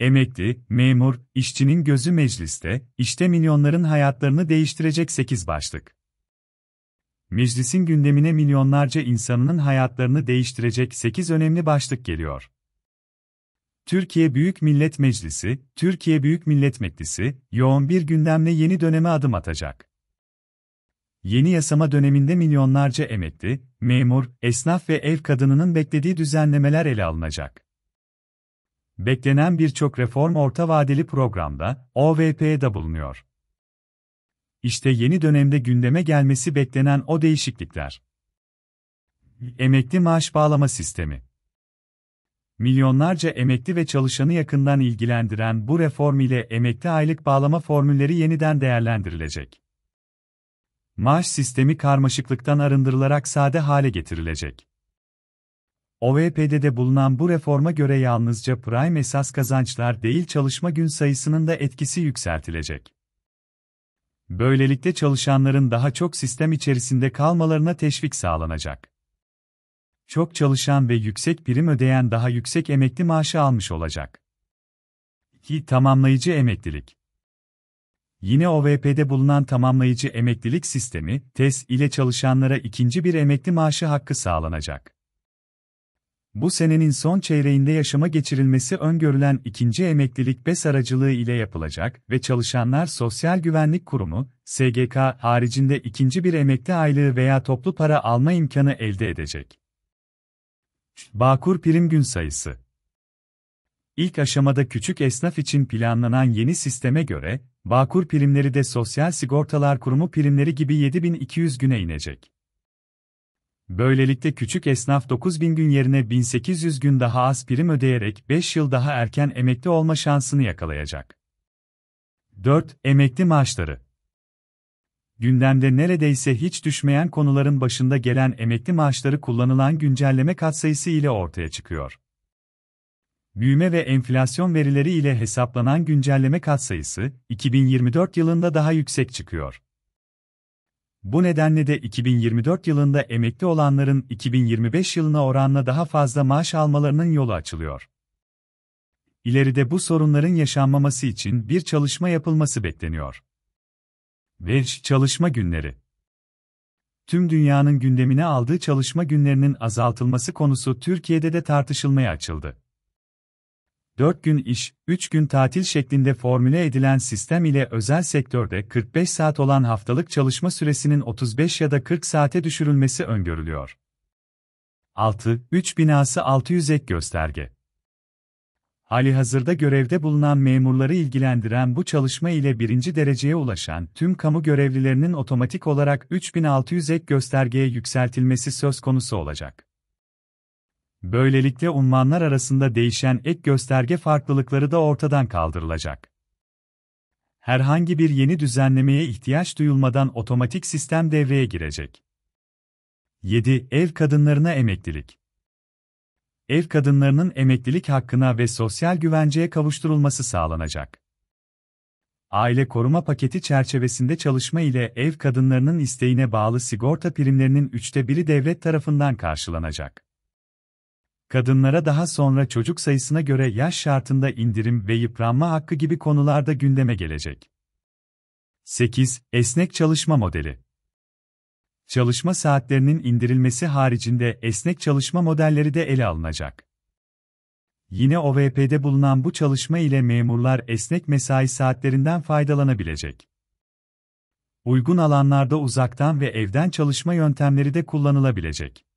Emekli, memur, işçinin gözü mecliste, işte milyonların hayatlarını değiştirecek 8 başlık. Meclisin gündemine milyonlarca insanının hayatlarını değiştirecek 8 önemli başlık geliyor. Türkiye Büyük Millet Meclisi, Türkiye Büyük Millet Meclisi, yoğun bir gündemle yeni döneme adım atacak. Yeni yasama döneminde milyonlarca emekli, memur, esnaf ve ev kadınının beklediği düzenlemeler ele alınacak. Beklenen birçok reform orta vadeli programda, OVP'de bulunuyor. İşte yeni dönemde gündeme gelmesi beklenen o değişiklikler. Emekli maaş bağlama sistemi. Milyonlarca emekli ve çalışanı yakından ilgilendiren bu reform ile emekli aylık bağlama formülleri yeniden değerlendirilecek. Maaş sistemi karmaşıklıktan arındırılarak sade hale getirilecek. OVP'de bulunan bu reforma göre yalnızca prime esas kazançlar değil çalışma gün sayısının da etkisi yükseltilecek. Böylelikle çalışanların daha çok sistem içerisinde kalmalarına teşvik sağlanacak. Çok çalışan ve yüksek prim ödeyen daha yüksek emekli maaşı almış olacak. 2. Tamamlayıcı emeklilik Yine OVP'de bulunan tamamlayıcı emeklilik sistemi, TES ile çalışanlara ikinci bir emekli maaşı hakkı sağlanacak bu senenin son çeyreğinde yaşama geçirilmesi öngörülen ikinci emeklilik BES aracılığı ile yapılacak ve çalışanlar Sosyal Güvenlik Kurumu, SGK haricinde ikinci bir emekli aylığı veya toplu para alma imkanı elde edecek. Bağkur prim gün sayısı İlk aşamada küçük esnaf için planlanan yeni sisteme göre, Bağkur primleri de Sosyal Sigortalar Kurumu primleri gibi 7200 güne inecek. Böylelikle küçük esnaf 9000 gün yerine 1800 gün daha az prim ödeyerek 5 yıl daha erken emekli olma şansını yakalayacak. 4. Emekli maaşları Gündemde neredeyse hiç düşmeyen konuların başında gelen emekli maaşları kullanılan güncelleme katsayısı ile ortaya çıkıyor. Büyüme ve enflasyon verileri ile hesaplanan güncelleme katsayısı 2024 yılında daha yüksek çıkıyor. Bu nedenle de 2024 yılında emekli olanların 2025 yılına oranla daha fazla maaş almalarının yolu açılıyor. İleride bu sorunların yaşanmaması için bir çalışma yapılması bekleniyor. Welsh Çalışma Günleri Tüm dünyanın gündemine aldığı çalışma günlerinin azaltılması konusu Türkiye'de de tartışılmaya açıldı. 4 gün iş, 3 gün tatil şeklinde formüle edilen sistem ile özel sektörde 45 saat olan haftalık çalışma süresinin 35 ya da 40 saate düşürülmesi öngörülüyor. 6. 3 binası 600 ek gösterge. Hali hazırda görevde bulunan memurları ilgilendiren bu çalışma ile birinci dereceye ulaşan tüm kamu görevlilerinin otomatik olarak 3600 ek göstergeye yükseltilmesi söz konusu olacak. Böylelikle unvanlar arasında değişen ek gösterge farklılıkları da ortadan kaldırılacak. Herhangi bir yeni düzenlemeye ihtiyaç duyulmadan otomatik sistem devreye girecek. 7. Ev kadınlarına emeklilik. Ev kadınlarının emeklilik hakkına ve sosyal güvenceye kavuşturulması sağlanacak. Aile koruma paketi çerçevesinde çalışma ile ev kadınlarının isteğine bağlı sigorta primlerinin üçte biri devlet tarafından karşılanacak kadınlara daha sonra çocuk sayısına göre yaş şartında indirim ve yıpranma hakkı gibi konularda gündeme gelecek. 8. Esnek çalışma modeli Çalışma saatlerinin indirilmesi haricinde esnek çalışma modelleri de ele alınacak. Yine OVP'de bulunan bu çalışma ile memurlar esnek mesai saatlerinden faydalanabilecek. Uygun alanlarda uzaktan ve evden çalışma yöntemleri de kullanılabilecek.